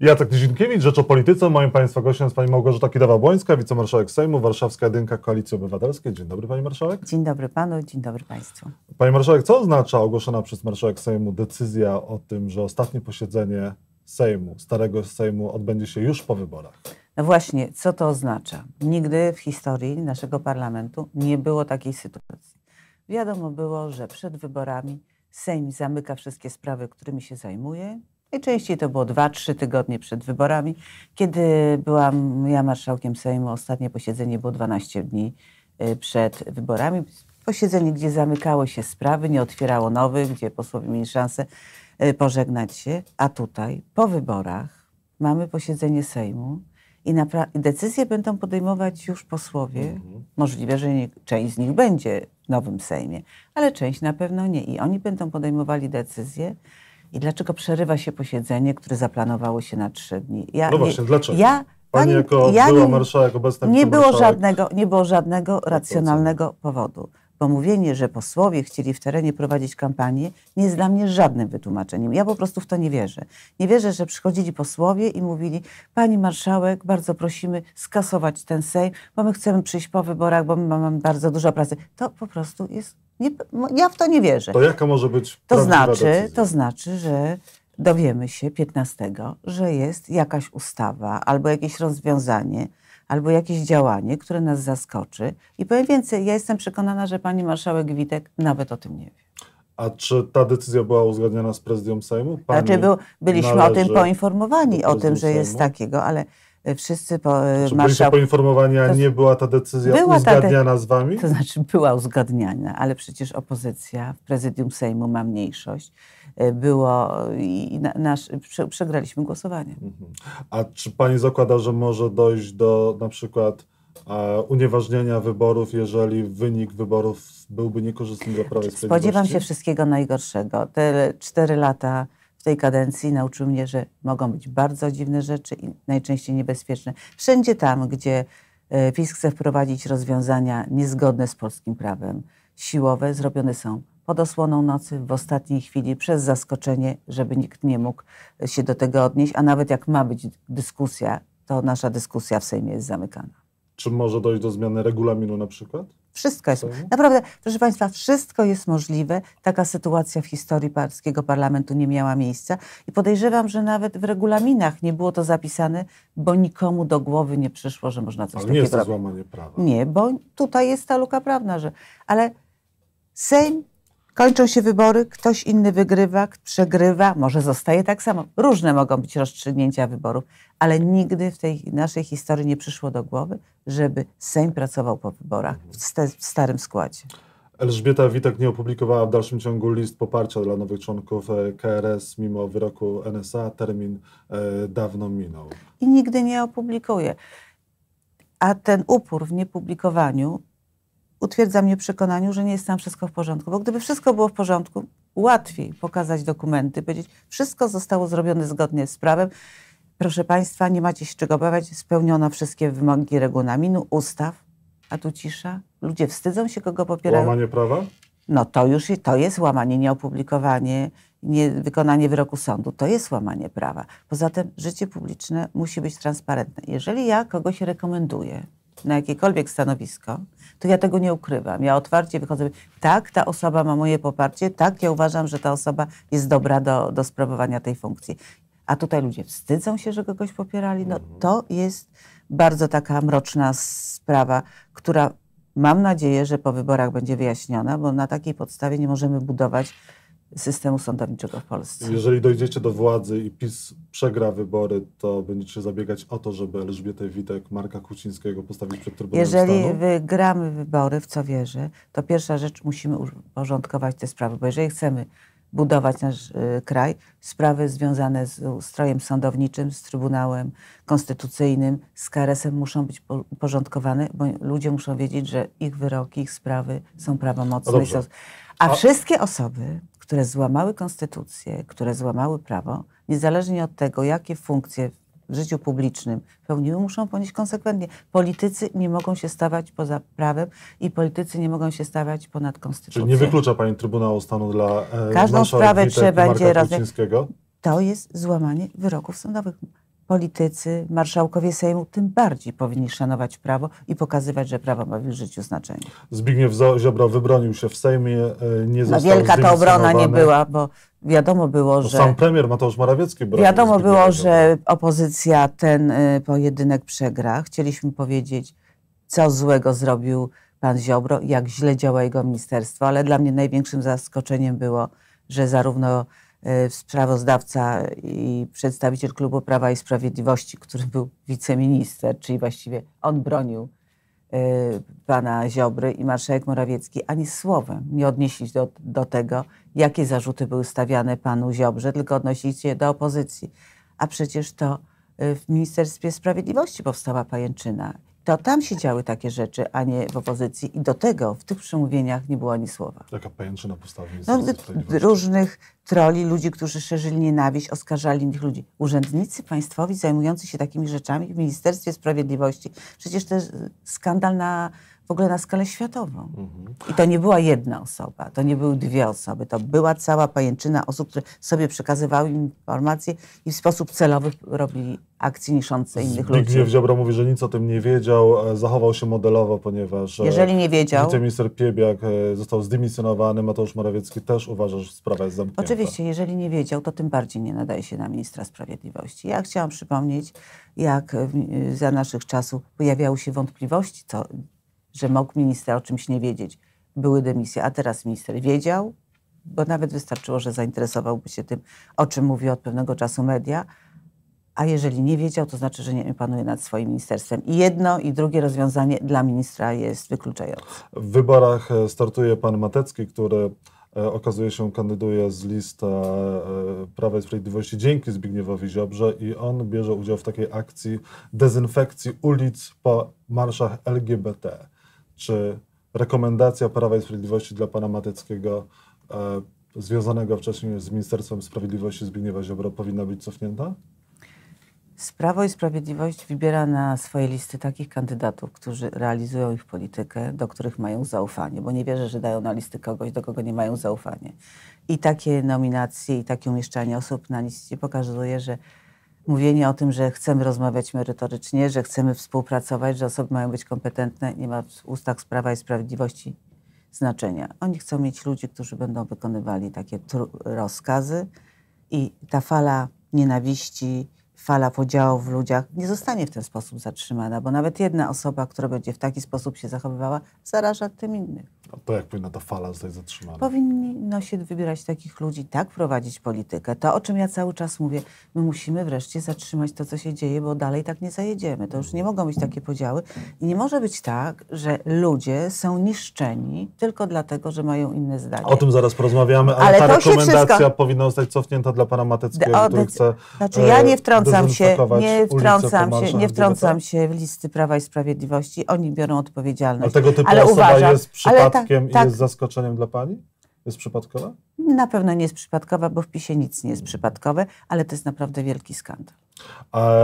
Jacek Nizinkiewicz, Rzecz o Polityce. Moim Państwa gościem jest Pani Małgorzata Kidawa-Błońska, wicemarszałek Sejmu, Warszawska Jedynka Koalicji Obywatelskiej. Dzień dobry Pani Marszałek. Dzień dobry Panu, dzień dobry Państwu. Pani Marszałek, co oznacza ogłoszona przez Marszałek Sejmu decyzja o tym, że ostatnie posiedzenie Sejmu, starego Sejmu odbędzie się już po wyborach? No właśnie, co to oznacza? Nigdy w historii naszego parlamentu nie było takiej sytuacji. Wiadomo było, że przed wyborami Sejm zamyka wszystkie sprawy, którymi się zajmuje, Najczęściej to było 2-3 tygodnie przed wyborami. Kiedy byłam ja marszałkiem Sejmu, ostatnie posiedzenie było 12 dni y, przed wyborami. Posiedzenie, gdzie zamykało się sprawy, nie otwierało nowych, gdzie posłowie mieli szansę y, pożegnać się. A tutaj, po wyborach, mamy posiedzenie Sejmu i, decyzje będą podejmować już posłowie. Mhm. Możliwe, że nie, część z nich będzie w nowym Sejmie, ale część na pewno nie. I oni będą podejmowali decyzje i dlaczego przerywa się posiedzenie, które zaplanowało się na trzy dni? Ja, no właśnie, nie, dlaczego? Ja, Pani, Pani jako ja była marszałek, obecna nie było żadnego, Nie było żadnego racjonalnego powodu bo mówienie, że posłowie chcieli w terenie prowadzić kampanię, nie jest dla mnie żadnym wytłumaczeniem. Ja po prostu w to nie wierzę. Nie wierzę, że przychodzili posłowie i mówili: Pani marszałek, bardzo prosimy skasować ten Sejm, bo my chcemy przyjść po wyborach, bo my mamy bardzo dużo pracy. To po prostu jest. Nie, ja w to nie wierzę. To jaka może być to znaczy, decyzja? To znaczy, że dowiemy się 15, że jest jakaś ustawa albo jakieś rozwiązanie, albo jakieś działanie, które nas zaskoczy. I powiem więcej, ja jestem przekonana, że pani marszałek Witek nawet o tym nie wie. A czy ta decyzja była uzgadniana z prezydium Sejmu? Pani znaczy, był, byliśmy o tym poinformowani, o tym, że jest Sejmu? takiego, ale e, wszyscy po, znaczy, e, marszałek... poinformowani, a nie była ta decyzja była uzgadniana ta de... z wami? To znaczy była uzgadniana, ale przecież opozycja w prezydium Sejmu ma mniejszość E, było i nasz, przegraliśmy głosowanie. Mhm. A czy pani zakłada, że może dojść do na przykład e, unieważnienia wyborów, jeżeli wynik wyborów byłby niekorzystny dla Prawa Sprawiedliwości? Znaczy, spodziewam się wszystkiego najgorszego. Te cztery lata w tej kadencji nauczył mnie, że mogą być bardzo dziwne rzeczy i najczęściej niebezpieczne. Wszędzie tam, gdzie e, PiS chce wprowadzić rozwiązania niezgodne z polskim prawem, siłowe, zrobione są pod osłoną nocy w ostatniej chwili przez zaskoczenie, żeby nikt nie mógł się do tego odnieść, a nawet jak ma być dyskusja, to nasza dyskusja w Sejmie jest zamykana. Czy może dojść do zmiany regulaminu na przykład? Wszystko jest. Naprawdę, proszę Państwa, wszystko jest możliwe. Taka sytuacja w historii polskiego parlamentu nie miała miejsca i podejrzewam, że nawet w regulaminach nie było to zapisane, bo nikomu do głowy nie przyszło, że można coś ale takiego nie jest to złamanie prawa. Nie, bo tutaj jest ta luka prawna, że... Ale Sejm Kończą się wybory, ktoś inny wygrywa, przegrywa, może zostaje tak samo. Różne mogą być rozstrzygnięcia wyborów, ale nigdy w tej naszej historii nie przyszło do głowy, żeby Sejm pracował po wyborach w, starym składzie. Elżbieta Witek nie opublikowała w dalszym ciągu list poparcia dla nowych członków e, KRS mimo wyroku NSA. Termin e, dawno minął. I nigdy nie opublikuje. A ten upór w niepublikowaniu utwierdza mnie w przekonaniu, że nie jest tam wszystko w porządku. Bo gdyby wszystko było w porządku, łatwiej pokazać dokumenty, powiedzieć, wszystko zostało zrobione zgodnie z prawem. Proszę Państwa, nie macie się czego obawiać, spełniono wszystkie wymogi regulaminu, ustaw, a tu cisza. Ludzie wstydzą się, kogo popierają. Łamanie prawa? No to już to jest łamanie, nieopublikowanie, nie, wykonanie wyroku sądu. To jest łamanie prawa. Poza tym życie publiczne musi być transparentne. Jeżeli ja kogoś rekomenduję, na jakiekolwiek stanowisko, to ja tego nie ukrywam. Ja otwarcie wychodzę, tak, ta osoba ma moje poparcie, tak, ja uważam, że ta osoba jest dobra do, do sprawowania tej funkcji. A tutaj ludzie wstydzą się, że kogoś popierali. No mhm. to jest bardzo taka mroczna sprawa, która mam nadzieję, że po wyborach będzie wyjaśniona, bo na takiej podstawie nie możemy budować systemu sądowniczego w Polsce. Jeżeli dojdziecie do władzy i PiS przegra wybory, to będziecie zabiegać o to, żeby Elżbietę Witek, Marka Kucińskiego postawić przed Trybunałem Jeżeli Stanu? wygramy wybory, w co wierzę, to pierwsza rzecz musimy uporządkować te sprawy, bo jeżeli chcemy budować nasz y, kraj, sprawy związane z ustrojem sądowniczym, z Trybunałem Konstytucyjnym, z KRS-em muszą być uporządkowane, bo ludzie muszą wiedzieć, że ich wyroki, ich sprawy są prawomocne. No a wszystkie osoby, które złamały konstytucję, które złamały prawo, niezależnie od tego, jakie funkcje w życiu publicznym pełniły, muszą ponieść konsekwentnie. Politycy nie mogą się stawać poza prawem i politycy nie mogą się stawać ponad konstytucją. Czyli nie wyklucza Pani Trybunału Stanu dla e, Każdą sprawę trzeba będzie rozwiązać. To jest złamanie wyroków sądowych politycy, marszałkowie Sejmu tym bardziej powinni szanować prawo i pokazywać, że prawo ma w życiu znaczenie. Zbigniew Ziobro wybronił się w Sejmie, e, nie no został no Wielka ta obrona nie była, bo wiadomo było, że... Sam premier Mateusz Morawiecki bronił Wiadomo było, że opozycja ten e, pojedynek przegra. Chcieliśmy powiedzieć, co złego zrobił pan Ziobro, jak źle działa jego ministerstwo, ale dla mnie największym zaskoczeniem było, że zarówno E, sprawozdawca i przedstawiciel Klubu Prawa i Sprawiedliwości, który był wiceminister, czyli właściwie on bronił e, pana Ziobry i marszałek Morawiecki ani słowem nie odnieśli się do, do tego, jakie zarzuty były stawiane panu Ziobrze, tylko odnosili się do opozycji. A przecież to e, w Ministerstwie Sprawiedliwości powstała pajęczyna to tam się działy takie rzeczy, a nie w opozycji. I do tego w tych przemówieniach nie było ani słowa. Taka pajęczyna postawy. No, różnych troli, ludzi, którzy szerzyli nienawiść, oskarżali innych ludzi. Urzędnicy państwowi zajmujący się takimi rzeczami w Ministerstwie Sprawiedliwości. Przecież jest skandal na w ogóle na skalę światową. Mhm. I to nie była jedna osoba, to nie były dwie osoby, to była cała pajęczyna osób, które sobie przekazywały informacje i w sposób celowy robili akcje niszące innych Zbigniew ludzi. Zbigniew Ziobro mówi, że nic o tym nie wiedział, zachował się modelowo, ponieważ e, Jeżeli nie wiedział... wiceminister Piebiak e, został zdymisjonowany, Mateusz Morawiecki też uważa, że sprawa jest zamknięta. Oczywiście, jeżeli nie wiedział, to tym bardziej nie nadaje się na ministra sprawiedliwości. Ja chciałam przypomnieć, jak za naszych czasów pojawiały się wątpliwości, co że mógł minister o czymś nie wiedzieć. Były dymisje, a teraz minister wiedział, bo nawet wystarczyło, że zainteresowałby się tym, o czym mówi od pewnego czasu media. A jeżeli nie wiedział, to znaczy, że nie panuje nad swoim ministerstwem. I jedno i drugie rozwiązanie dla ministra jest wykluczające. W wyborach e, startuje pan Matecki, który e, okazuje się kandyduje z listy e, Prawa i Sprawiedliwości dzięki Zbigniewowi Ziobrze i on bierze udział w takiej akcji dezynfekcji ulic po marszach LGBT czy rekomendacja Prawa i Sprawiedliwości dla pana Mateckiego e, związanego wcześniej z Ministerstwem Sprawiedliwości Zbigniewa Ziobro powinna być cofnięta? Sprawo i Sprawiedliwość wybiera na swoje listy takich kandydatów, którzy realizują ich politykę, do których mają zaufanie, bo nie wierzę, że dają na listy kogoś, do kogo nie mają zaufanie. I takie nominacje i takie umieszczanie osób na liście pokazuje, że mówienie o tym, że chcemy rozmawiać merytorycznie, że chcemy współpracować, że osoby mają być kompetentne, nie ma w ustach Sprawa i Sprawiedliwości znaczenia. Oni chcą mieć ludzi, którzy będą wykonywali takie rozkazy i ta fala nienawiści, fala podziałów w ludziach nie zostanie w ten sposób zatrzymana, bo nawet jedna osoba, która będzie w taki sposób się zachowywała, zaraża tym innych to jak powinna ta fala zostać zatrzymana? Powinno się wybierać takich ludzi, tak prowadzić politykę. To, o czym ja cały czas mówię, my musimy wreszcie zatrzymać to, co się dzieje, bo dalej tak nie zajedziemy. To już nie mogą być takie podziały. I nie może być tak, że ludzie są niszczeni tylko dlatego, że mają inne zdanie. O tym zaraz porozmawiamy, ale, ale ta rekomendacja wszystko... powinna zostać cofnięta dla pana Mateckiego, o, który chce Znaczy ja e, nie wtrącam się, nie wtrącam się, nie wtrącam tak? się w listy Prawa i Sprawiedliwości. Oni biorą odpowiedzialność. Ale tego typu ale uważam, jest przypadkiem przypadkiem tak, tak. jest tak. zaskoczeniem dla pani? Jest przypadkowa? Na pewno nie jest przypadkowa, bo w PiSie nic nie jest przypadkowe, ale to jest naprawdę wielki skandal. A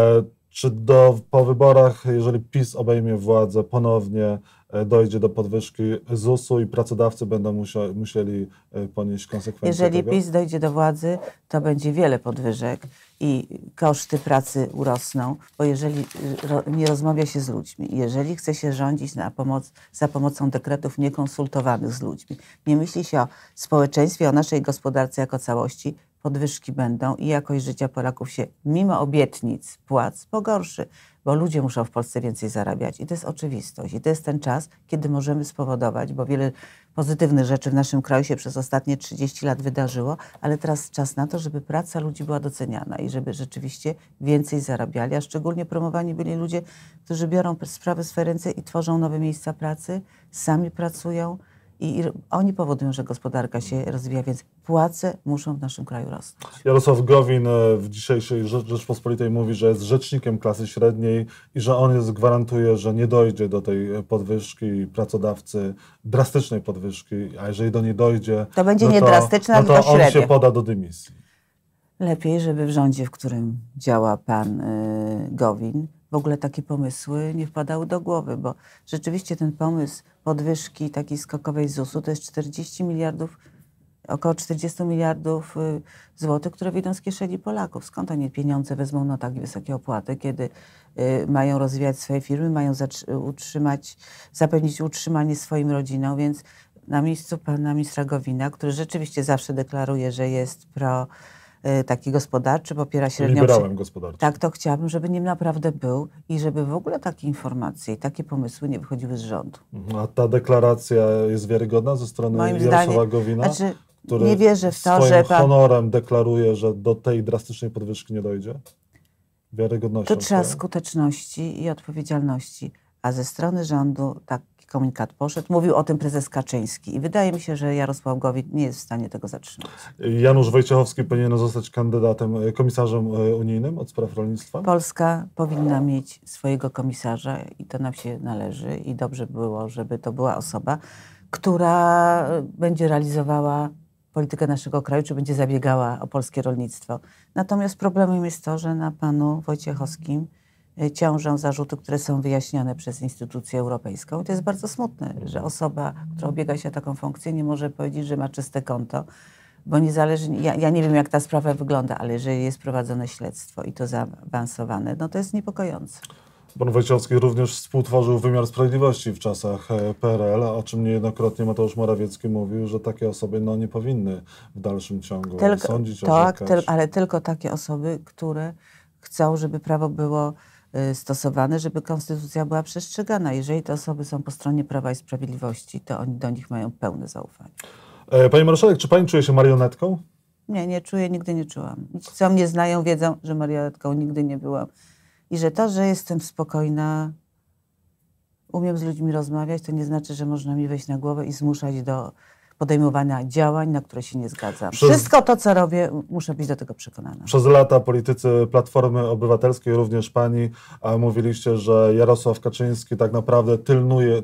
czy do, po wyborach, jeżeli PiS obejmie władzę, ponownie e, dojdzie do podwyżki ZUS-u i pracodawcy będą musieli, musieli ponieść konsekwencje? Jeżeli tego? PiS dojdzie do władzy, to będzie wiele podwyżek i koszty pracy urosną, bo jeżeli y, nie rozmawia się z ludźmi, jeżeli chce się rządzić na pomoc, za pomocą dekretów niekonsultowanych z ludźmi, nie myśli się o społeczeństwie, o naszej gospodarce jako całości, podwyżki będą i jakość życia Polaków się mimo obietnic płac pogorszy, bo ludzie muszą w Polsce więcej zarabiać i to jest oczywistość. I to jest ten czas, kiedy możemy spowodować, bo wiele pozytywnych rzeczy w naszym kraju się przez ostatnie 30 lat wydarzyło, ale teraz czas na to, żeby praca ludzi była doceniana i żeby rzeczywiście więcej zarabiali, a szczególnie promowani byli ludzie, którzy biorą sprawy w swe ręce i tworzą nowe miejsca pracy, sami pracują i oni powodują, że gospodarka się rozwija, więc płace muszą w naszym kraju rosnąć. Jarosław Gowin e, w dzisiejszej Rzeczpospolitej mówi, że jest rzecznikiem klasy średniej i że on jest, gwarantuje, że nie dojdzie do tej e, podwyżki pracodawcy, drastycznej podwyżki, a jeżeli do niej dojdzie, to będzie no no to on się poda do dymisji. Lepiej, żeby w rządzie, w którym działa pan y, Gowin, w ogóle takie pomysły nie wpadały do głowy, bo rzeczywiście ten pomysł podwyżki takiej skokowej ZUS-u to jest 40 miliardów, około 40 miliardów y, złotych, które wyjdą z kieszeni Polaków. Skąd oni pieniądze wezmą na tak wysokie opłaty, kiedy y, mają rozwijać swoje firmy, mają utrzymać, zapewnić utrzymanie swoim rodzinom, więc na miejscu pana ministra Gowina, który rzeczywiście zawsze deklaruje, że jest pro Y, taki gospodarczy, popiera średnio Liberałem gospodarczym. Tak, to chciałabym, żeby nim naprawdę był i żeby w ogóle takie informacje i takie pomysły nie wychodziły z rządu. Mhm. A ta deklaracja jest wiarygodna ze strony Moim Jarosława zdanie, Gowina? Znaczy, który nie wierzę w to, że pan... honorem deklaruje, że do tej drastycznej podwyżki nie dojdzie? Wiarygodności. To trzeba skuteczności i odpowiedzialności. A ze strony rządu tak taki komunikat poszedł. Mówił o tym prezes Kaczyński i wydaje mi się, że Jarosław Gowin nie jest w stanie tego zatrzymać. Janusz Wojciechowski powinien zostać kandydatem, e, komisarzem e, unijnym od spraw rolnictwa? Polska powinna mieć swojego komisarza i to nam się należy i dobrze było, żeby to była osoba, która e, będzie realizowała politykę naszego kraju, czy będzie zabiegała o polskie rolnictwo. Natomiast problemem jest to, że na panu Wojciechowskim E, ciążą zarzuty, które są wyjaśniane przez instytucję europejską. I to jest bardzo smutne, że osoba, która obiega się taką funkcję, nie może powiedzieć, że ma czyste konto, bo niezależnie, ja, ja nie wiem jak ta sprawa wygląda, ale jeżeli jest prowadzone śledztwo i to zaawansowane, no to jest niepokojące. Pan Wojciechowski również współtworzył wymiar sprawiedliwości w czasach e, PRL, o czym niejednokrotnie Mateusz Morawiecki mówił, że takie osoby no, nie powinny w dalszym ciągu tylko, sądzić. Tak, tyl, ale tylko takie osoby, które chcą, żeby prawo było Y, stosowane, żeby konstytucja była przestrzegana. Jeżeli te osoby są po stronie Prawa i Sprawiedliwości, to oni do nich mają pełne zaufanie. E, pani marszałek, czy pani czuje się marionetką? Nie, nie czuję, nigdy nie czułam. Ci, co mnie znają, wiedzą, że marionetką nigdy nie byłam. I że to, że jestem spokojna, umiem z ludźmi rozmawiać, to nie znaczy, że można mi wejść na głowę i zmuszać do podejmowania działań, na które się nie zgadzam. Przez... Wszystko to, co robię, muszę być do tego przekonana. Przez lata politycy Platformy Obywatelskiej, również pani, mówiliście, że Jarosław Kaczyński tak naprawdę tylnuje,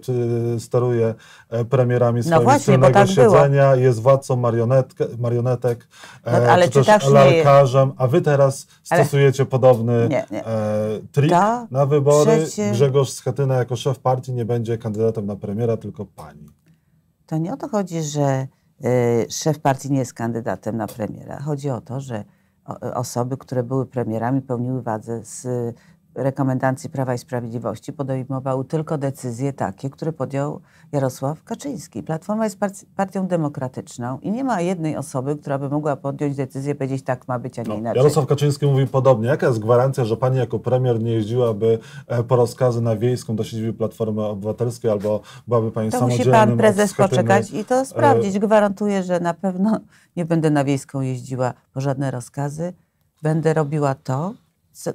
steruje e, premierami no swojego silnego tak siedzenia, było. jest władcą marionetek, no, e, ale czy, czy też lalkarzem, a wy teraz stosujecie ale... podobny nie, nie. E, trik na wybory. Przecie... Grzegorz Schetyna jako szef partii nie będzie kandydatem na premiera, tylko pani to nie o to chodzi, że e, szef partii nie jest kandydatem na premiera. Chodzi o to, że e, osoby, które były premierami, pełniły władzę z rekomendacji Prawa i Sprawiedliwości podejmował tylko decyzje takie, które podjął Jarosław Kaczyński. Platforma jest partią demokratyczną i nie ma jednej osoby, która by mogła podjąć decyzję, powiedzieć tak ma być, a nie no, inaczej. Jarosław Kaczyński mówi podobnie. Jaka jest gwarancja, że pani jako premier nie jeździłaby e, po rozkazy na wiejską do siedziby Platformy Obywatelskiej albo byłaby pani to samodzielnym musi pan prezes poczekać i to sprawdzić. E, Gwarantuję, że na pewno nie będę na wiejską jeździła po żadne rozkazy. Będę robiła to,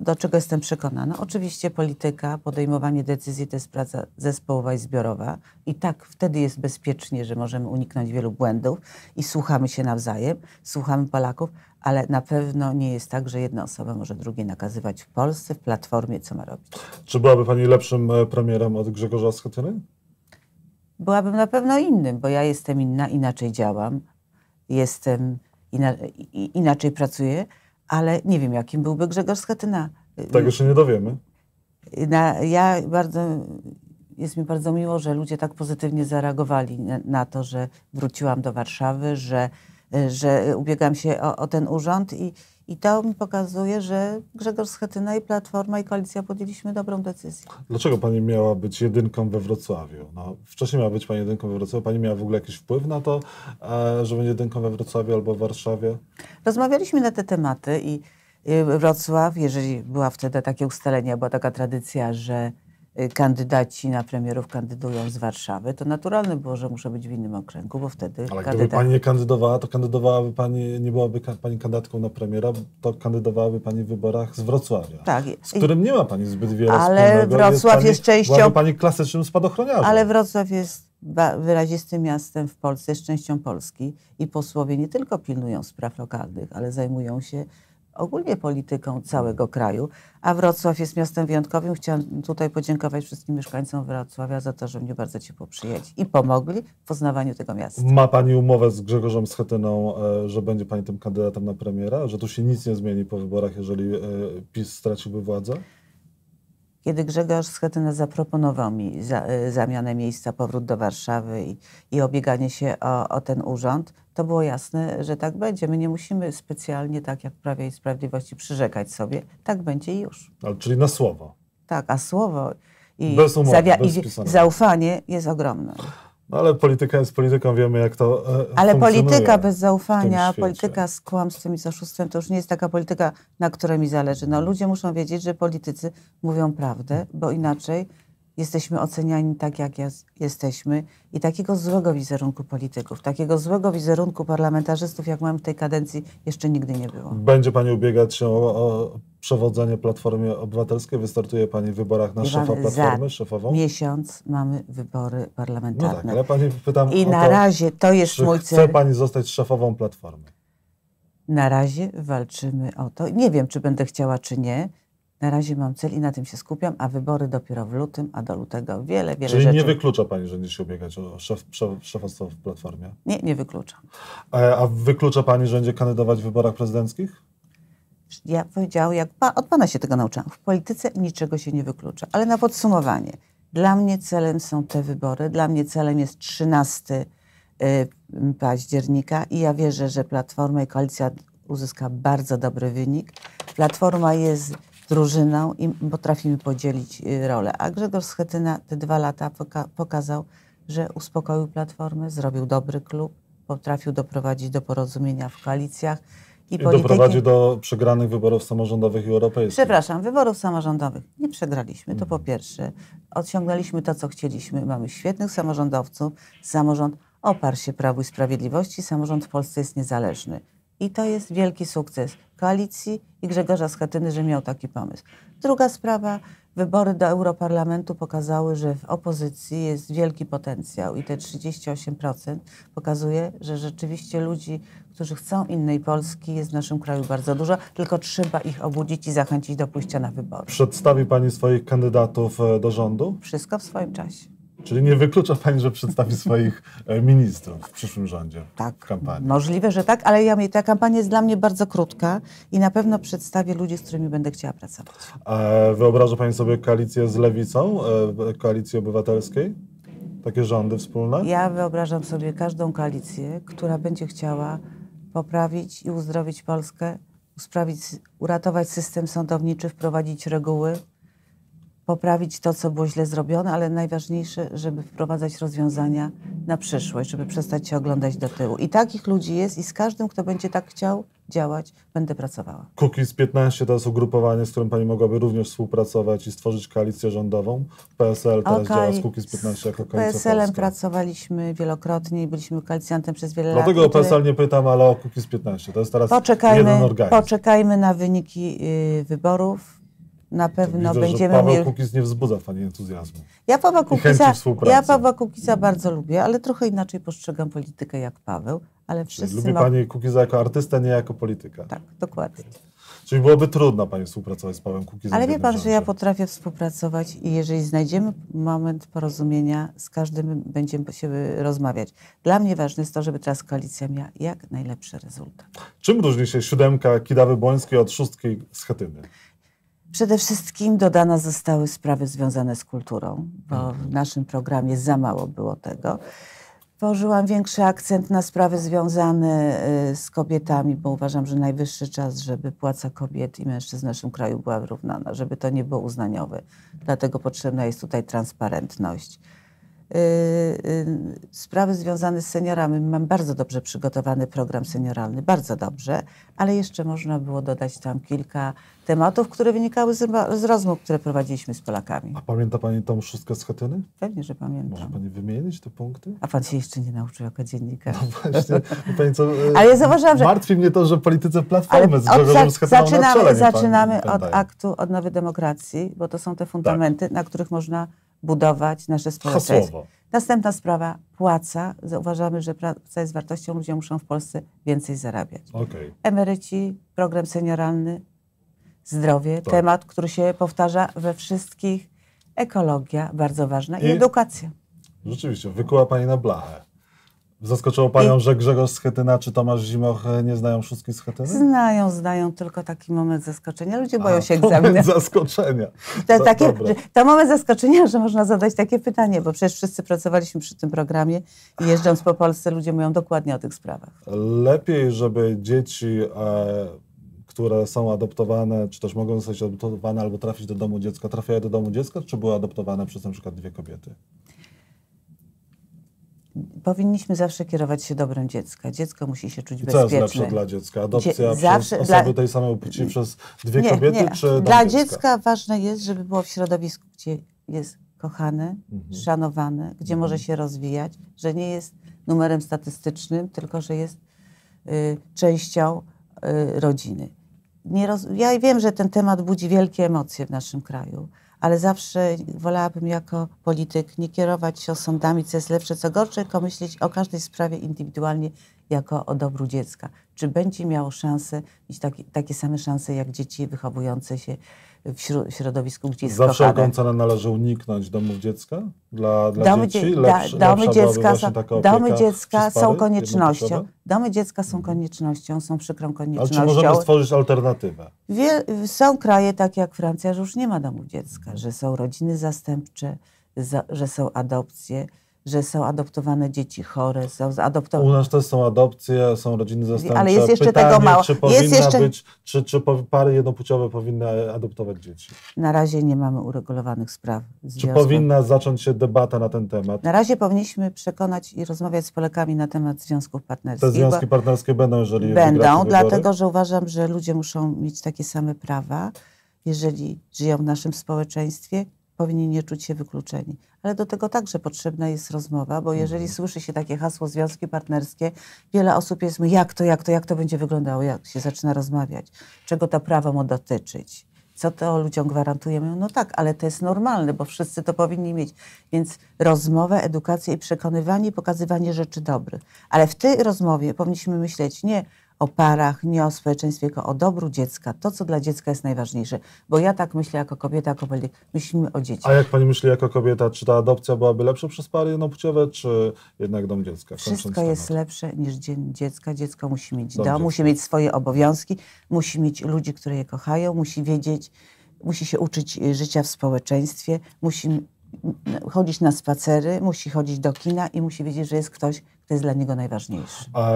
do czego jestem przekonana? Oczywiście polityka, podejmowanie decyzji to jest praca zespołowa i zbiorowa. I tak wtedy jest bezpiecznie, że możemy uniknąć wielu błędów i słuchamy się nawzajem, słuchamy Polaków, ale na pewno nie jest tak, że jedna osoba może drugiej nakazywać w Polsce, w Platformie, co ma robić. Czy byłaby Pani lepszym e, premierem od Grzegorza Schetyny? Byłabym na pewno innym, bo ja jestem inna, inaczej działam, jestem inaczej pracuję ale nie wiem, jakim byłby Grzegorz Schetyna. Tego się nie dowiemy. Na, ja bardzo, jest mi bardzo miło, że ludzie tak pozytywnie zareagowali na, na to, że wróciłam do Warszawy, że Y, że ubiegam się o, o ten urząd i, i to mi pokazuje, że Grzegorz Schetyna i Platforma i Koalicja podjęliśmy dobrą decyzję. Dlaczego Pani miała być jedynką we Wrocławiu? No, wcześniej miała być Pani jedynką we Wrocławiu. Pani miała w ogóle jakiś wpływ na to, e, że będzie jedynką we Wrocławiu albo w Warszawie? Rozmawialiśmy na te tematy i y, Wrocław, jeżeli była wtedy takie ustalenie, była taka tradycja, że Y, kandydaci na premierów kandydują z Warszawy, to naturalne było, że muszę być w innym okręgu, bo wtedy Ale kandydat... gdyby pani nie kandydowała, to kandydowałaby pani, nie byłaby pani kandydatką na premiera, to kandydowałaby pani w wyborach z Wrocławia, tak. z którym nie ma pani zbyt wiele Ale wspólnego. Wrocław jest, jest częścią... Byłaby pani klasycznym spadochroniarzem. Ale Wrocław jest wyrazistym miastem w Polsce, jest częścią Polski i posłowie nie tylko pilnują spraw lokalnych, ale zajmują się ogólnie polityką całego kraju, a Wrocław jest miastem wyjątkowym. Chciałam tutaj podziękować wszystkim mieszkańcom Wrocławia za to, że mnie bardzo ciepło przyjęli i pomogli w poznawaniu tego miasta. Ma Pani umowę z Grzegorzem Schetyną, e, że będzie Pani tym kandydatem na premiera? Że tu się nic nie zmieni po wyborach, jeżeli e, PiS straciłby władzę? Kiedy Grzegorz Schetyna zaproponował mi za, y, zamianę miejsca, powrót do Warszawy i, i obieganie się o, o, ten urząd, to było jasne, że tak będzie. My nie musimy specjalnie, tak jak Prawie i Sprawiedliwości, przyrzekać sobie. Tak będzie i już. Ale, no, czyli na słowo. Tak, a słowo i, umowy, i zaufanie jest ogromne. No ale polityka jest polityką, wiemy jak to e, Ale polityka bez zaufania, polityka z kłamstwem i z oszustwem to już nie jest taka polityka, na której mi zależy. No ludzie muszą wiedzieć, że politycy mówią prawdę, bo inaczej jesteśmy oceniani tak, jak jesteśmy i takiego złego wizerunku polityków, takiego złego wizerunku parlamentarzystów, jak mamy w tej kadencji, jeszcze nigdy nie było. Będzie Pani ubiegać się o, o przewodzenie Platformie Obywatelskiej? Wystartuje Pani w wyborach na szefową szefa Platformy, szefową? miesiąc mamy wybory no parlamentarne. No tak, ale Pani pytam I na to, razie to jest mój cel. chce Pani zostać szefową Platformy? Na razie walczymy o to. Nie wiem, czy będę chciała, czy nie. Na razie mam cel i na tym się skupiam, a wybory dopiero w lutym, a do lutego wiele, wiele Czyli rzeczy. Czyli nie wyklucza Pani, że będzie się ubiegać o szef, szef, szefostwo w Platformie? Nie, nie wyklucza. A, a wyklucza Pani, że będzie kandydować w wyborach prezydenckich? Ja powiedział, jak pa, od Pana się tego nauczyłam. W polityce niczego się nie wyklucza. Ale na podsumowanie. Dla mnie celem są te wybory. Dla mnie celem jest 13 y, października i ja wierzę, że Platforma i Koalicja uzyska bardzo dobry wynik. Platforma jest drużyną i potrafimy podzielić y, rolę. A Grzegorz Schetyna te dwa lata poka pokazał, że uspokoił Platformę, zrobił dobry klub, potrafił doprowadzić do porozumienia w koalicjach. I, I polityki... doprowadzi do przegranych wyborów samorządowych i europejskich. Przepraszam, wyborów samorządowych. Nie przegraliśmy, to po pierwsze. Odciągnęliśmy to, co chcieliśmy. Mamy świetnych samorządowców. Samorząd oparł się Prawu i Sprawiedliwości. Samorząd w Polsce jest niezależny. I to jest wielki sukces koalicji i Grzegorza Schetyny, że miał taki pomysł. Druga sprawa, wybory do Europarlamentu pokazały, że w opozycji jest wielki potencjał i te 38% pokazuje, że rzeczywiście ludzi, którzy chcą innej Polski jest w naszym kraju bardzo dużo, tylko trzeba ich obudzić i zachęcić do pójścia na wybory. Przedstawi Pani swoich kandydatów e, do rządu? Wszystko w swoim czasie. Czyli nie wyklucza Pani, że przedstawi swoich e, ministrów w przyszłym rządzie tak, kampanii. Możliwe, że tak, ale ja, ta kampania jest dla mnie bardzo krótka i na pewno przedstawię ludzi, z którymi będę chciała pracować. E, wyobraża Pani sobie koalicję z Lewicą, e, Koalicji Obywatelskiej? Takie rządy wspólne? Ja wyobrażam sobie każdą koalicję, która będzie chciała poprawić i uzdrowić Polskę, usprawić, uratować system sądowniczy, wprowadzić reguły, poprawić to, co było źle zrobione, ale najważniejsze, żeby wprowadzać rozwiązania na przyszłość, żeby przestać się oglądać do tyłu. I takich ludzi jest i z każdym, kto będzie tak chciał działać, będę pracowała. z 15 to jest ugrupowanie, z którym pani mogłaby również współpracować i stworzyć koalicję rządową. PSL teraz okay. działa z Kukiz 15 jako koalicja PSL-em pracowaliśmy wielokrotnie i byliśmy koalicjantem przez wiele Dlatego lat. Dlatego o PSL nie pytam, ale o z 15. To jest teraz poczekajmy, jeden organizm. Poczekajmy na wyniki yy, wyborów na tak, pewno Widzę, będziemy że Paweł mieli... Kukiz nie wzbudza Pani entuzjazmu. Ja Paweł Kukiza, ja Paweł Kukiza bardzo lubię, ale trochę inaczej postrzegam politykę jak Paweł, ale wszyscy... lubi ma... Pani Kukiza jako artystę, nie jako polityka. Tak, dokładnie. Czyli byłoby trudno Pani współpracować z Pawłem Kukizem. Ale wie Pan, rzędzie. że ja potrafię współpracować i jeżeli znajdziemy moment porozumienia, z każdym będziemy się rozmawiać. Dla mnie ważne jest to, żeby teraz koalicja miała jak najlepszy rezultat. Czym różni się siódemka Kidawy-Błońskiej od szóstki Schetyny? Przede wszystkim dodane zostały sprawy związane z kulturą, bo mhm. w naszym programie za mało było tego. Położyłam większy akcent na sprawy związane y, z kobietami, bo uważam, że najwyższy czas, żeby płaca kobiet i mężczyzn w naszym kraju była wyrównana, żeby to nie było uznaniowe. Dlatego potrzebna jest tutaj transparentność. Y, y, sprawy związane z seniorami. Mam bardzo dobrze przygotowany program senioralny, bardzo dobrze, ale jeszcze można było dodać tam kilka tematów, które wynikały z, rozmów, które prowadziliśmy z Polakami. A pamięta Pani tą szóstkę z Chetyny? Pewnie, że pamiętam. Może Pani wymienić te punkty? A Pan się jeszcze nie nauczył jako dziennikarz. No właśnie. co, ale ja zauważyłam, że... Martwi mnie to, że polityce Platformy z Grzegorzem z Chetyną Zaczynamy, czele, zaczynamy od aktu, od demokracji, bo to są te fundamenty, tak. na których można budować nasze społeczeństwo. Następna sprawa, płaca. Zauważamy, że praca jest wartością, ludzie muszą w Polsce więcej zarabiać. Okay. Emeryci, program senioralny, zdrowie, tak. temat, który się powtarza we wszystkich, ekologia bardzo ważna i, i edukacja. Rzeczywiście, wykuła Pani na blachę. Zaskoczyło Panią, I... że Grzegorz Schetyna czy Tomasz Zimoch e, nie znają szóstki Schetyny? Znają, znają, tylko taki moment zaskoczenia. Ludzie boją A, się egzaminu. moment zaskoczenia. To, takie, to moment zaskoczenia, że można zadać takie pytanie, bo przecież wszyscy pracowaliśmy przy tym programie i jeżdżąc po Polsce ludzie mówią dokładnie o tych sprawach. Lepiej, żeby dzieci... E które są adoptowane, czy też mogą zostać adoptowane albo trafić do domu dziecka, trafiają do domu dziecka, czy były adoptowane przez na przykład dwie kobiety? powinniśmy zawsze kierować się dobrem dziecka. Dziecko musi się czuć I bezpieczne. Co jest lepsze dla dziecka? Adopcja Dzie przez zawsze, osoby dla... tej samej płci przez dwie nie, kobiety, nie. czy Dla dziecka? dziecka ważne jest, żeby było w środowisku, gdzie jest kochany, mhm. szanowany, gdzie mhm. może się rozwijać, że nie jest numerem statystycznym, tylko że jest y, częścią y, rodziny. Roz... Ja wiem, że ten temat budzi wielkie emocje w naszym kraju ale zawsze wolałabym jako polityk nie kierować się sądami, co jest lepsze, co gorsze, tylko myśleć o każdej sprawie indywidualnie jako o dobru dziecka. Czy będzie miało szansę, mieć taki, takie same szanse jak dzieci wychowujące się w środowisku, gdzie jest Zawsze kochane. Zawsze należy uniknąć domów dziecka dla, dla domy dzieci? Lepsz, da, domy dziecka, są, domy dziecka są koniecznością. Domy dziecka są koniecznością, są przykrą koniecznością. Ale czy możemy stworzyć alternatywę? Wie, są kraje, takie jak Francja, że już nie ma domu dziecka, że są rodziny zastępcze, za, że są adopcje, że są adoptowane dzieci chore, są adoptowane. U nas też są adopcje, są rodziny zastępcze. Ale jest jeszcze Pytanie, tego mało. Czy jest jeszcze... być, czy, czy pary jednopłciowe powinny adoptować dzieci? Na razie nie mamy uregulowanych spraw. Czy powinna zacząć się debata na ten temat? Na razie powinniśmy przekonać i rozmawiać z Polakami na temat związków partnerskich. Te związki partnerskie będą, jeżeli Będą, dlatego że uważam, że ludzie muszą mieć takie same prawa, jeżeli żyją w naszym społeczeństwie powinni nie czuć się wykluczeni. Ale do tego także potrzebna jest rozmowa, bo mhm. jeżeli mhm. słyszy się takie hasło związki partnerskie, wiele osób jest, jak to, jak to, jak to będzie wyglądało, jak się zaczyna rozmawiać, czego to prawo ma dotyczyć. Co to ludziom gwarantujemy? No tak, ale to jest normalne, bo wszyscy to powinni mieć. Więc rozmowa, edukacja i przekonywanie, pokazywanie rzeczy dobrych. Ale w tej rozmowie powinniśmy myśleć nie o parach, nie o społeczeństwie, tylko o dobru dziecka. To, co dla dziecka jest najważniejsze. Bo ja tak myślę jako kobieta, jako kobieta, myślimy o dzieciach. A jak pani myśli jako kobieta, czy ta adopcja byłaby lepsza przez pary jednopłciowe, czy jednak dom dziecka? Wszystko jest lepsze niż dzień dziecka. Dziecko musi mieć dom, dom musi mieć swoje obowiązki, musi mieć ludzi, które je kochają, musi wiedzieć, musi się uczyć y, życia w społeczeństwie, musi chodzić na spacery, musi chodzić do kina i musi wiedzieć, że jest ktoś, to jest dla niego najważniejsze. A,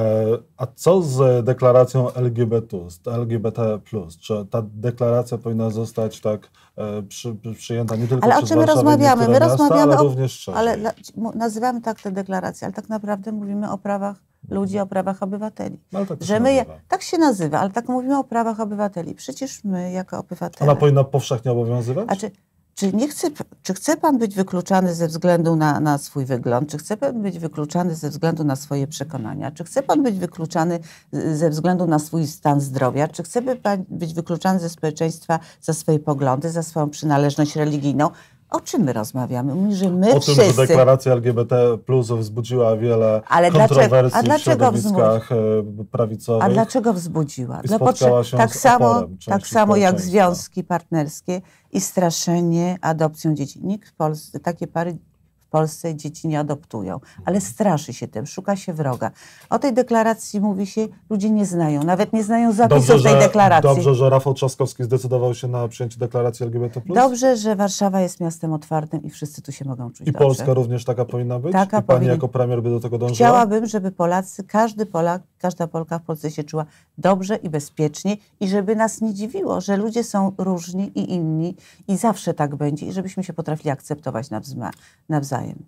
a co z deklaracją LGBT, LGBT+, czy ta deklaracja powinna zostać tak e, przy, przyjęta nie tylko ale przez o czym my rozmawiamy? My rozmawiamy miasta, ale o, również szerzej. Ale na, nazywamy tak te deklaracje, ale tak naprawdę mówimy o prawach ludzi, o prawach obywateli. No, ale tak, że my, tak się nazywa, ale tak mówimy o prawach obywateli. Przecież my, jako obywatele... Ona powinna powszechnie obowiązywać? Czy, nie chce, czy chce pan być wykluczany ze względu na, na swój wygląd? Czy chce pan być wykluczany ze względu na swoje przekonania? Czy chce pan być wykluczany y, y, ze względu na swój stan zdrowia? Czy chce pan być wykluczany ze społeczeństwa za swoje poglądy, za swoją przynależność religijną? O czym my rozmawiamy? Mówi, że my o wszyscy... tym, że deklaracja LGBT plus wzbudziła wiele Ale kontrowersji a dlaczego w środowiskach wzbudzi... E, prawicowych. A dlaczego wzbudziła? No się tak samo, tak samo jak związki partnerskie i straszenie adopcją dzieci. Nikt w Polsce, takie pary Polsce dzieci nie adoptują, ale mhm. straszy się tym, szuka się wroga. O tej deklaracji mówi się, ludzie nie znają, nawet nie znają zapisów dobrze, tej deklaracji. Że, dobrze, że Rafał Trzaskowski zdecydował się na przyjęcie deklaracji LGBT. Dobrze, że Warszawa jest miastem otwartym i wszyscy tu się mogą czuć. I dobrze. Polska również taka powinna być? Taka I pani powinien... jako premier by do tego dążyła? Chciałabym, żeby Polacy, każdy Polak każda Polka w Polsce się czuła dobrze i bezpiecznie i żeby nas nie dziwiło, że ludzie są różni i inni i zawsze tak będzie i żebyśmy się potrafili akceptować nawzajem.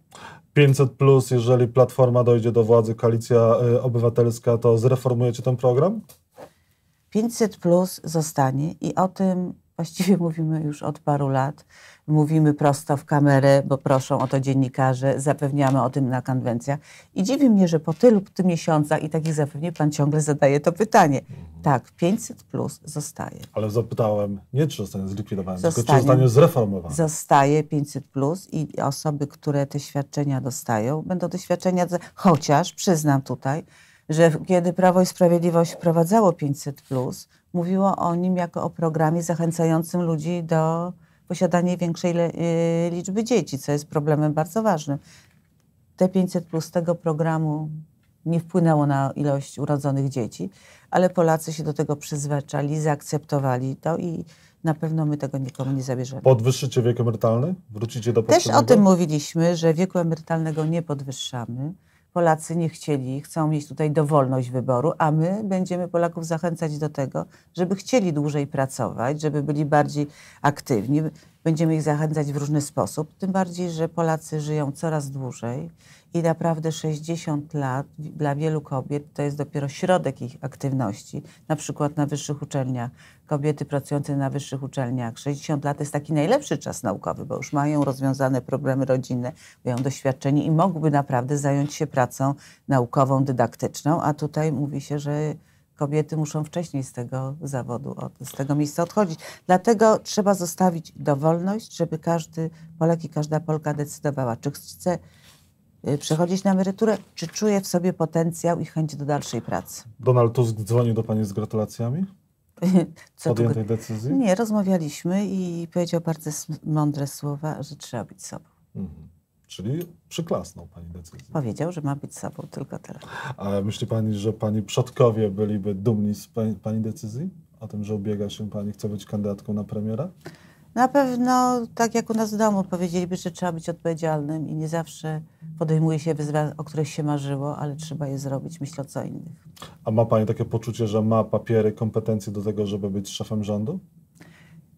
500 plus, jeżeli Platforma dojdzie do władzy, Koalicja y, Obywatelska, to zreformujecie ten program? 500 plus zostanie i o tym właściwie mówimy już od paru lat. Mówimy prosto w kamerę, bo proszą o to dziennikarze, zapewniamy o tym na konwencjach. I dziwi mnie, że po tylu tym miesiącach i takich zapewnień pan ciągle zadaje to pytanie. Mhm. Tak, 500 plus zostaje. Ale zapytałem nie, czy zostanie zlikwidowane, zostanie, tylko czy zostanie zreformowane. Zostaje 500 plus i osoby, które te świadczenia dostają, będą te świadczenia, chociaż przyznam tutaj, że kiedy Prawo i Sprawiedliwość wprowadzało 500 plus, mówiło o nim jako o programie zachęcającym ludzi do posiadania większej y, liczby dzieci, co jest problemem bardzo ważnym. Te 500 plus tego programu nie wpłynęło na ilość urodzonych dzieci, ale Polacy się do tego przyzwyczaili, zaakceptowali to i na pewno my tego nikomu nie zabierzemy. Podwyższycie wiek emerytalny? Wrócicie do poprzedniego? Też o tym mówiliśmy, że wieku emerytalnego nie podwyższamy. Polacy nie chcieli, chcą mieć tutaj dowolność wyboru, a my będziemy Polaków zachęcać do tego, żeby chcieli dłużej pracować, żeby byli bardziej aktywni. Będziemy ich zachęcać w różny sposób, tym bardziej, że Polacy żyją coraz dłużej i naprawdę 60 lat dla wielu kobiet to jest dopiero środek ich aktywności, na przykład na wyższych uczelniach. Kobiety pracujące na wyższych uczelniach, 60 lat to jest taki najlepszy czas naukowy, bo już mają rozwiązane problemy rodzinne, mają doświadczenie i mogłyby naprawdę zająć się pracą naukową, dydaktyczną, a tutaj mówi się, że kobiety muszą wcześniej z tego zawodu, z tego miejsca odchodzić. Dlatego trzeba zostawić dowolność, żeby każdy Polek i każda Polka decydowała, czy chce Y, przechodzić na emeryturę, czy czuje w sobie potencjał i chęć do dalszej pracy. Donald Tusk dzwonił do Pani z gratulacjami? Co Podjętej tylko... decyzji? Nie, rozmawialiśmy i powiedział bardzo mądre słowa, że trzeba być sobą. Mhm. Czyli przyklasnął Pani decyzję. Powiedział, że ma być sobą, tylko tyle. A myśli Pani, że Pani przodkowie byliby dumni z Pani, pani decyzji? O tym, że ubiega się Pani, chce być kandydatką na premiera? Na pewno, tak jak u nas w domu, powiedzieliby, że trzeba być odpowiedzialnym i nie zawsze podejmuje się wyzwań, o których się marzyło, ale trzeba je zrobić, myśląc o innych. A ma Pani takie poczucie, że ma papiery, kompetencje do tego, żeby być szefem rządu?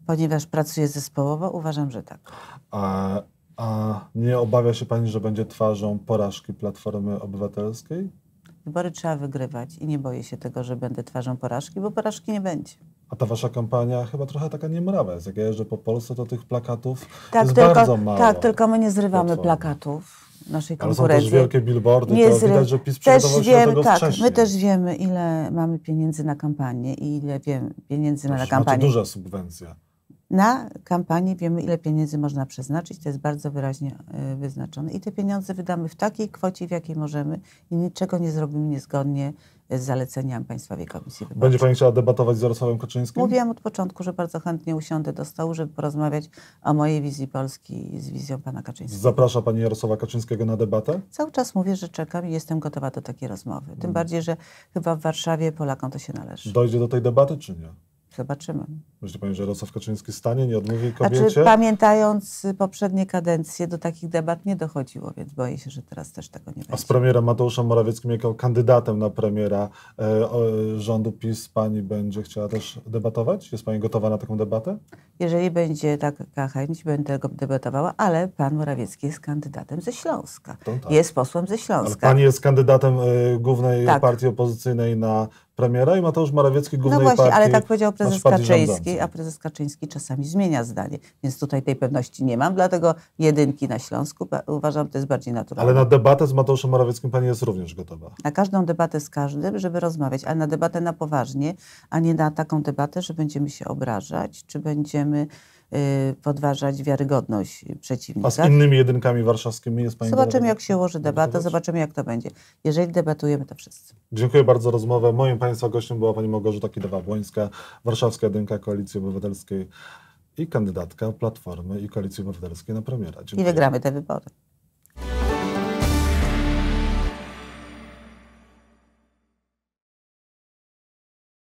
Ponieważ pracuję zespołowo, uważam, że tak. A, a nie obawia się Pani, że będzie twarzą porażki Platformy Obywatelskiej? Wybory trzeba wygrywać i nie boję się tego, że będę twarzą porażki, bo porażki nie będzie. A ta wasza kampania chyba trochę taka niemrawa jest. Jak ja jeżdżę po Polsce, to tych plakatów tak, jest tylko, bardzo mało. Tak, tylko my nie zrywamy Potwór. plakatów naszej konkurencji. Ale są też wielkie billboardy, nie to zry... widać, że PiS też się wiemy, tego tak, My też wiemy, ile mamy pieniędzy na kampanię i ile pieniędzy na na kampanię. To duża subwencja. Na kampanię wiemy, ile pieniędzy można przeznaczyć, to jest bardzo wyraźnie e, wyznaczone. I te pieniądze wydamy w takiej kwocie, w jakiej możemy i niczego nie zrobimy niezgodnie e, z zaleceniami Państwowej Komisji Wyborczej. Będzie Pani chciała debatować z Jarosławem Kaczyńskim? Mówiłam od początku, że bardzo chętnie usiądę do stołu, żeby porozmawiać o mojej wizji Polski z wizją Pana Kaczyńskiego. Zaprasza Pani Jarosława Kaczyńskiego na debatę? Cały czas mówię, że czekam i jestem gotowa do takiej rozmowy. Tym hmm. bardziej, że chyba w Warszawie Polakom to się należy. Dojdzie do tej debaty czy nie? Zobaczymy. Myśli Pani, że Jarosław Kaczyński stanie, nie odmówi znaczy, kobiecie? Znaczy, pamiętając poprzednie kadencje, do takich debat nie dochodziło, więc boję się, że teraz też tego nie będzie. A z premierem Mateuszem Morawieckim, jako kandydatem na premiera e, rządu PiS, Pani będzie chciała też debatować? Jest Pani gotowa na taką debatę? Jeżeli będzie taka chęć, będę go debatowała, ale Pan Morawiecki jest kandydatem ze Śląska. To, tak. Jest posłem ze Śląska. Ale pani jest kandydatem e, głównej tak. partii opozycyjnej na premiera i Mateusz Morawiecki no głównej No właśnie, partii, ale tak powiedział prezes Kaczyński, rządzący. a prezes Kaczyński czasami zmienia zdanie, więc tutaj tej pewności nie mam, dlatego jedynki na Śląsku uważam, to jest bardziej naturalne. Ale na debatę z Mateuszem Morawieckim pani jest również gotowa? Na każdą debatę z każdym, żeby rozmawiać, ale na debatę na poważnie, a nie na taką debatę, że będziemy się obrażać, czy będziemy Y, podważać wiarygodność przeciwnika. A z innymi jedynkami warszawskimi jest Pani Zobaczymy, jak się ułoży debata, zobaczymy, jak to będzie. Jeżeli debatujemy, to wszyscy. Dziękuję bardzo za rozmowę. Moim Państwa gościem była Pani Małgorzata Kidawa-Błońska, warszawska jedynka Koalicji Obywatelskiej i kandydatka Platformy i Koalicji Obywatelskiej na premiera. Dziękuję. I wygramy te wybory.